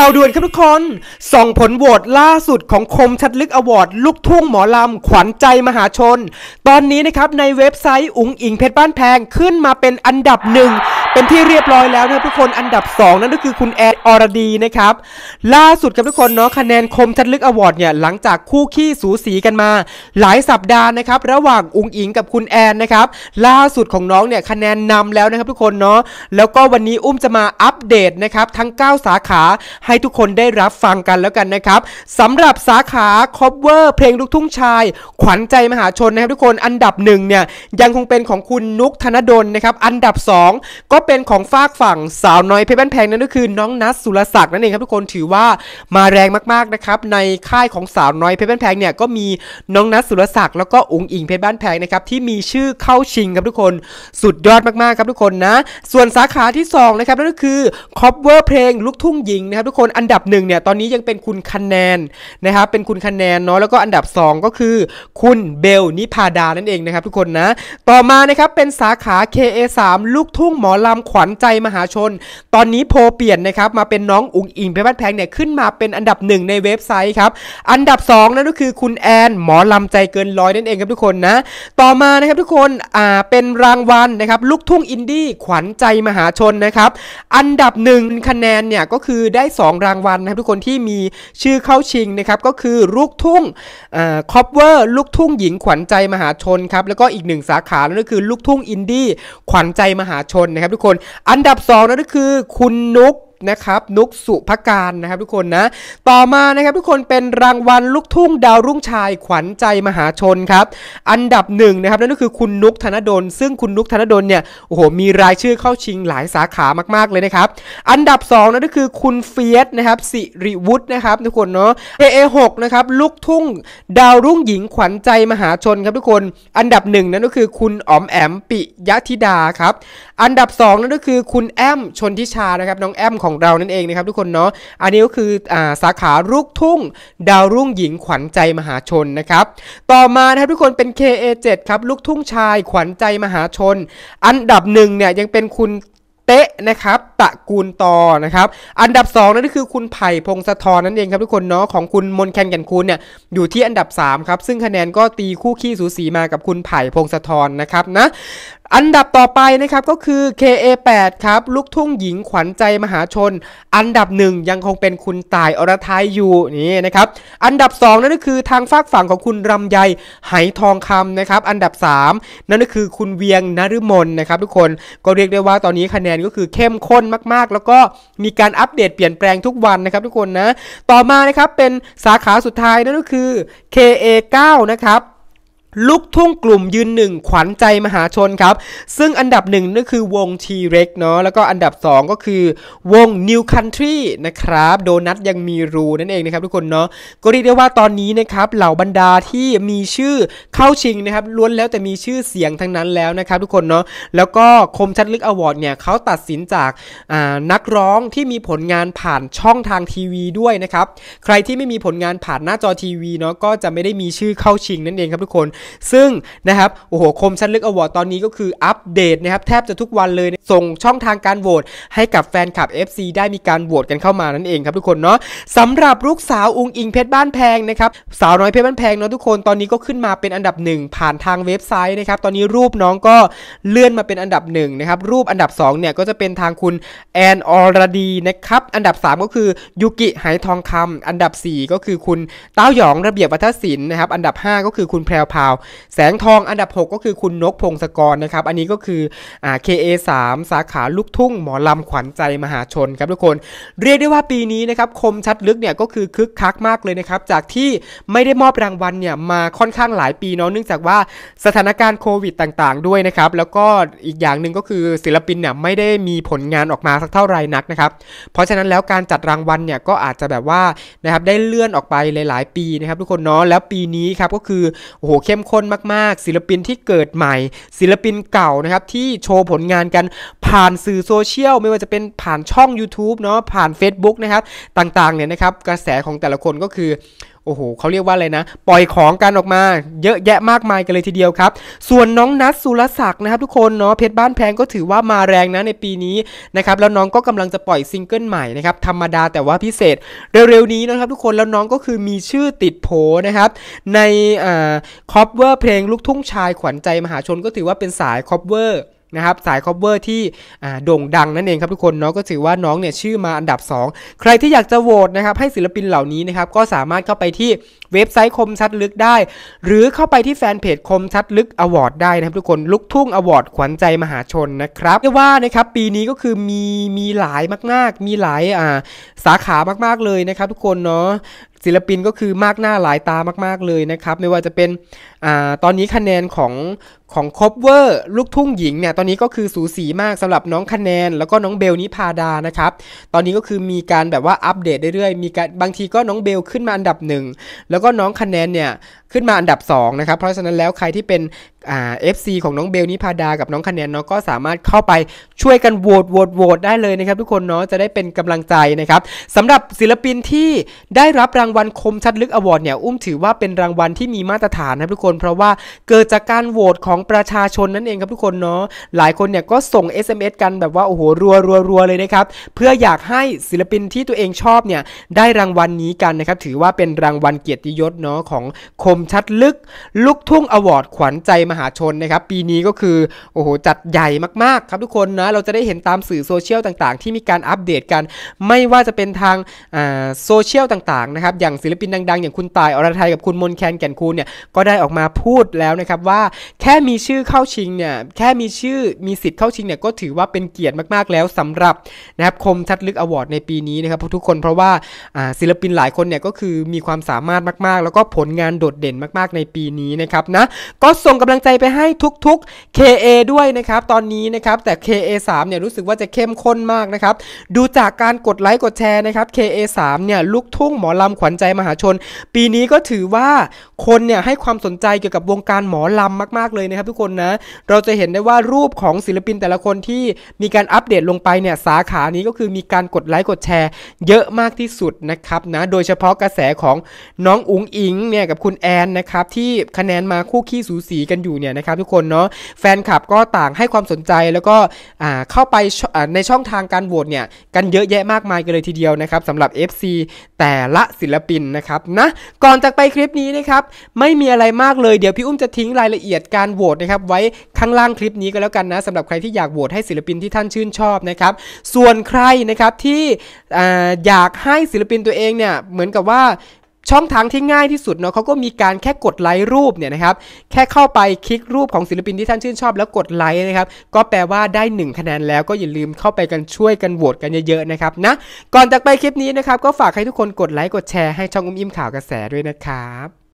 ข่าวด่วนครับทุกคนส่องผลโหวตล่าสุดของคมชัดลึกอวอร์ดลูกทุ่งหมอลำ ขวัญใจมหาชน ตอนนี้นะครับ ในเว็บไซต์อุ๋งอิงเพชรบ้านแพงขึ้นมาเป็นอันดับหนึ่งเป็นที่เรียบร้อยแล้วนะทุกคนอันดับ 2 นั่นก็คือคุณแอดอรดีนะครับล่าสุดกับทุกคนเนาะคะแนนคมชัดลึกอวอร์ดเนี่ยหลังจากคู่ขี้สูสีกันมาหลายสัปดาห์นะครับระหว่างอุงอิงกับคุณแอนนะครับ ล่าสุดของน้องเนี่ยคะแนนนำแล้วนะครับทุกคนเนาะแล้วก็วันนี้อุ้มจะมาอัปเดตนะครับทั้ง 9 สาขาให้ทุกคนได้รับฟังกันแล้วกันนะครับสำหรับสาขาคอปเวอร์เพลงลูกทุ่งชาย ขวัญใจมหาชนนะครับทุกคนอันดับหนึ่งเนี่ยยังคงเป็นของคุณนุกธนดลนะครับอันดับ 2 ก็เป็นของฝากฝั่งสาวน้อยเพชรบ้านแพงนั่นก็คือน้องนัทสุรศักดิ์นั่นเองครับทุกคนถือว่ามาแรงมากๆนะครับในค่ายของสาวน้อยเพชรบ้านแพงเนี่ยก็มีน้องนัทสุรศักดิ์แล้วก็องค์อิงเพชรบ้านแพงนะครับที่มีชื่อเข้าชิงครับทุกคนสุดยอดมากๆครับทุกคนนะส่วนสาขาที่2นะครับนั่นก็คือ คอปเวอร์เพลงลูกทุ่งหญิงนะครับทุกคนอันดับหนึ่งเนี่ยตอนนี้ยังเป็นคุณคะแนนนะครับเป็นคุณคะแนนเนาะแล้วก็อันดับ 2 ก็คือ คุณเบลนิพาดานั่นเองนะครับทุกคนนะต่อมานะครับเป็นสาขา KA3 ลูกทุ่งหมอลลำขวัญใจมหาชน ตอนนี้โพเปลี่ยนนะครับมาเป็นน้องอุ๋งอิงเพชรบ้านแพงเนี่ยขึ้นมาเป็นอันดับหนึ่งในเว็บไซต์ครับ อันดับ 2นั่นก็คือคุณแอน หมอลำใจเกินร้อยนั่นเองครับทุกคนนะ ต่อมานะครับทุกคน อ่า เป็นรางวัลนะครับลูกทุ่งอินดี้ ขวัญใจมหาชนนะครับ อันดับหนึ่งคะแนนเนี่ยก็คือได้ 2 รางวัลนะครับทุกคนที่มีชื่อเข้าชิงนะครับก็คือลูกทุ่งอ่าคอปเวอร์ลูกทุ่งหญิงขวัญใจมหาชนครับ แล้วก็อีกหนึ่งสาขานั่นก็คือลูกทุ่งอินดี้ ขวัญใจมหาชนนะครับทุกคนอันดับ2นั่นก็คือคุณนุกนะครับนุกสุภการนะครับ ทุกคนนะต่อมานะครับทุกคนเป็นรางวัลลูกทุ่ง ดาวรุ่งชายขวัญใจมหาชนครับอันดับหนึ่งนะครับนั่นก็คือคุณนุกธนดลซึ่งคุณนุกธนดลเนี่ยโอ้โหมีรายชื่อเข้าชิงหลายสาขามากๆเลยนะครับอันดับ 2นั่นก็คือคุณเฟียสนะครับสิริวุฒินะครับทุกคนเนาะ AA6 นะครับลูกทุ่ง ดาวรุ่งหญิงขวัญใจมหาชนครับทุกคนอันดับหนึ่งนั่นก็คือคุณอ๋อมแอมปิยธิดาครับอันดับ 2นั่นก็คือคุณแอมชนทิชานะครับน้องแอมของของเรานั่นเองนะครับทุกคนเนาะ อันนี้ก็คืออ่าสาขาลูกทุ่งดาวรุ่งหญิงขวัญใจมหาชนนะครับ ต่อมานะครับทุกคนเป็น KA7 ครับลูกทุ่งชายขวัญใจมหาชน อันดับหนึ่งเนี่ยยังเป็นคุณเตะนะครับตะกูลตอนะครับ อันดับ2นั่นก็คือคุณไผ่พงศธรนั่นเองครับทุกคนเนาะของคุณมนแคนกันคุณเนี่ยอยู่ที่อันดับ3ครับซึ่งคะแนนก็ตีคู่ขี้สูสีมากับคุณไผ่พงศธรนะครับนะอันดับต่อไปนะครับก็คือ KA8 ครับลูกทุ่งหญิงขวัญใจมหาชน อันดับหนึ่งยังคงเป็นคุณตายอรทัยอยู่นี่นะครับ อันดับ 2 นั่นก็คือทางฝากฝั่งของคุณรำไยหายทองคำนะครับ อันดับ 3 นั่นก็คือคุณเวียงนฤมลนะครับ ทุกคนก็เรียกได้ว่าตอนนี้คะแนนก็คือเข้มข้นมากๆ แล้วก็มีการอัปเดตเปลี่ยนแปลงทุกวันนะครับ ทุกคนนะต่อมานะครับเป็นสาขาสุดท้ายนั่นก็คือ KA9 นะครับลูกทุ่งกลุ่มยืนหนึ่งขวัญใจมหาชนครับซึ่งอันดับหนึ่งนั่นคือวง T-Rex เนาะแล้วก็อันดับ2ก็คือวง New Country นะครับโดนัทยังมีรูนั่นเองนะครับทุกคนเนาะก็เรียกได้ว่าตอนนี้นะครับเหล่าบรรดาที่มีชื่อเข้าชิงนะครับล้วนแล้วแต่มีชื่อเสียงทั้งนั้นแล้วนะครับทุกคนเนาะแล้วก็คมชัดลึกอวอร์ดเนี่ยเขาตัดสินจากนักร้องที่มีผลงานผ่านช่องทางทีวีด้วยนะครับใครที่ไม่มีผลงานผ่านหน้าจอทีวีเนาะก็จะไม่ได้มีชื่อเข้าชิงนั่นเองครับทุกคนซึ่งนะครับ โอ้โห คมชัดลึกอวอร์ดตอนนี้ก็คืออัปเดตนะครับแทบจะทุกวันเลยส่งช่องทางการโหวตให้กับแฟนคลับ FC ได้มีการโหวตกันเข้ามานั่นเองครับทุกคนเนาะสำหรับลูกสาวองค์อิงเพชรบ้านแพงนะครับสาวน้อยเพชรบ้านแพงเนาะทุกคนตอนนี้ก็ขึ้นมาเป็นอันดับหนึ่งผ่านทางเว็บไซต์นะครับตอนนี้รูปน้องก็เลื่อนมาเป็นอันดับหนึ่งนะครับรูปอันดับ2เนี่ยก็จะเป็นทางคุณแอนออรดีนะครับอันดับ 3 ก็คือยุกิไหทองคำ อันดับ 4 ก็คือคุณเต้าหยองระเบียบวัฒนศิลป์นะครับอันดับ 5 ก็คือคุณแพรวพาวแสงทองอันดับ 6 ก็คือคุณนกพงศกรนะครับ อันนี้ก็คืออ่า KA3 สาขาลูกทุ่ง หมอลำขวัญใจมหาชน ครับทุกคนเรียกได้ว่าปีนี้นะครับคมชัดลึกเนี่ยก็คือคึกคักมากเลยนะครับ จากที่ไม่ได้มอบรางวัลเนี่ยมาค่อนข้างหลายปีเนาะเนื่องจากว่าสถานการณ์โควิดต่างๆ ด้วยนะครับ แล้วก็อีกอย่างหนึ่งก็คือศิลปินเนี่ยไม่ได้มีผลงานออกมาสักเท่าไหร่นักนะครับเพราะฉะนั้นแล้วการจัดรางวัลเนี่ยก็อาจจะแบบว่านะครับได้เลื่อนออกไปหลายๆ ปีนะครับทุกคนเนาะแล้วปีนี้ครับก็คือโอ้โหเข้มข้นมากๆศิลปินที่เกิดใหม่ ศิลปินเก่านะครับที่โชว์ผลงานกันผ่านสื่อโซเชียล ไม่ว่าจะเป็นผ่านช่อง YouTube เนาะผ่าน Facebook นะครับ ต่างๆ เนี่ยนะครับ กระแสของแต่ละคนก็คือโอ้โห เขาเรียกว่าอะไรนะ ปล่อยของกันออกมา เยอะแยะมากมายกันเลยทีเดียวครับ ส่วนน้องนัทสุรศักดิ์นะครับ ทุกคนเนาะ เพชรบ้านแพงก็ถือว่ามาแรงนะในปีนี้นะครับแล้วน้องก็กำลังจะปล่อยซิงเกิลใหม่นะครับธรรมดาแต่ว่าพิเศษ เร็วๆ นี้นะครับทุกคนแล้วน้องก็คือมีชื่อติดโผนะครับในคอปเวอร์เพลงลูกทุ่งชายขวัญใจมหาชนก็ถือว่าเป็นสายคอปเวอร์นะครับสายคอเวอร์ที่โด่งดังนั่นเองครับทุกคนเนาะก็ถือว่าน้องเนี่ยชื่อมาอันดับ 2 ใครที่อยากจะโหวตนะครับให้ศิลปินเหล่านี้นะครับก็สามารถเข้าไปที่เว็บไซต์คมชัดลึกได้ หรือเข้าไปที่แฟนเพจคมชัดลึกอวอร์ดได้นะครับ ทุกคนลุกทุ่งอวอร์ดขวัญใจมหาชนนะครับเรียกว่านะครับปีนี้ก็คือมีมีหลายมากๆ มีหลายอ่าสาขามากๆเลยนะครับ ทุกคนเนาะศิลปินก็คือมากหน้าหลายตามาก ๆเลยนะครับไม่ว่าจะเป็นอตอนนี้คะแนนของของคบเวอร์ลูกทุ่งหญิงเนี่ยตอนนี้ก็คือสูสีมากสำหรับน้องคะแนนแล้วก็น้องเบลนิพาดานะครับตอนนี้ก็คือมีการแบบว่าอัปเดตเรื่อยๆมีการบางทีก็น้องเบลขึ้นมาอันดับหนึ่งแล้วก็น้องคะแนนเนี่ยขึ้นมาอันดับ2นะครับเพราะฉะนั้นแล้วใครที่เป็นเอฟซีของน้องเบลนิพาดากับน้องคะแนนเนาะก็สามารถเข้าไปช่วยกันโหวตโหวตโหวตได้เลยนะครับทุกคนเนาะจะได้เป็นกำลังใจนะครับสำหรับศิลปินที่ได้รับรางวัลคมชัดลึกอวอร์ดเนี่ย อุ้มถือว่าเป็นรางวัลที่มีมาตรฐานนะทุกคนเพราะว่าเกิดจากการโหวตของประชาชนนั่นเองครับทุกคนเนาะหลายคนเนี่ยก็ส่ง SMS กันแบบว่า โอ้โหรัวรัวรัวเลยนะครับเพื่ออยากให้ศิลปินที่ตัวเองชอบเนี่ยได้รางวัลนี้กันนะครับถือว่าเป็นรางวัลเกียรติยศเนาะของคมชัดลึกลูกทุ่งอวอร์ดขวัญใจมหาชนนะครับปีนี้ก็คือโอ้โหจัดใหญ่มากๆ ครับทุกคนนะ เราจะได้เห็นตามสื่อโซเชียลต่างๆ ที่มีการอัปเดตกัน ไม่ว่าจะเป็นทางโซเชียลต่างๆนะครับอย่างศิลปินดังๆอย่างคุณตายอรไทยกับคุณมนแคนแก่นคูณเนี่ยก็ได้ออกมาพูดแล้วนะครับว่าแค่มีชื่อเข้าชิงเนี่ยแค่มีชื่อมีสิทธิ์เข้าชิงเนี่ยก็ถือว่าเป็นเกียรติมากๆ แล้วสำหรับนะครับคมชัดลึกอวอร์ดในปีนี้นะครับทุกคนเพราะว่าศิลปินหลายคนเนี่ยก็คือมีความสามารถมากๆ แล้วก็ผลงานโดดเด่นมาก ๆในปีนี้นะครับนะก็ส่งกำลังใจไปให้ทุกๆ KA ด้วยนะครับ ตอนนี้นะครับแต่ KA 3เนี่ยรู้สึกว่าจะเข้มข้นมากนะครับ ดูจากการกดไลค์กดแชร์นะครับ KA 3เนี่ยลูกทุ่งหมอลำขวัญใจมหาชน ปีนี้ก็ถือว่าคนเนี่ยให้ความสนใจเกี่ยวกับวงการหมอลำมากๆเลยนะครับทุกคนนะ เราจะเห็นได้ว่ารูปของศิลปินแต่ละคนที่มีการอัปเดตลงไปเนี่ยสาขานี้ก็คือมีการกดไลค์กดแชร์ เยอะมากที่สุดนะครับนะโดยเฉพาะกระแสของน้องอุ๋งอิงเนี่ยกับคุณแอนนะครับที่คะแนนมาคู่ขี้สูสีกันอยู่เนี่ยนะครับทุกคนเนาะแฟนคลับก็ต่างให้ความสนใจแล้วก็เข้าไปในช่องทางการโหวตเนี่ยกันเยอะแยะมากมายกันเลยทีเดียวนะครับสำหรับ FC แต่ละศิลปินนะครับนะก่อนจากไปคลิปนี้นะครับไม่มีอะไรมากเลยเดี๋ยวพี่อุ้มจะทิ้งรายละเอียดการโหวตนะครับไว้ข้างล่างคลิปนี้ก็แล้วกันนะสำหรับใครที่อยากโหวตให้ศิลปินที่ท่านชื่นชอบนะครับส่วนใครนะครับที่อยากให้ศิลปินตัวเองเนี่ยเหมือนกับว่าช่องทางที่ง่ายที่สุดเนาะเขาก็มีการแค่กดไลค์รูปเนี่ยนะครับแค่เข้าไปคลิกรูปของศิลปินที่ท่านชื่นชอบ แล้วกดไลค์นะครับก็แปลว่าได้1คะแนนแล้วก็อย่าลืมเข้าไปกันช่วยกันโหวตกันเยอะๆนะครับนะก่อนจากไปคลิปนี้นะครับ ก็ฝากให้ทุกคนกดไลค์กดแชร์ให้ช่องอุ้มอิ่มข่าวกระแสด้วยนะครับ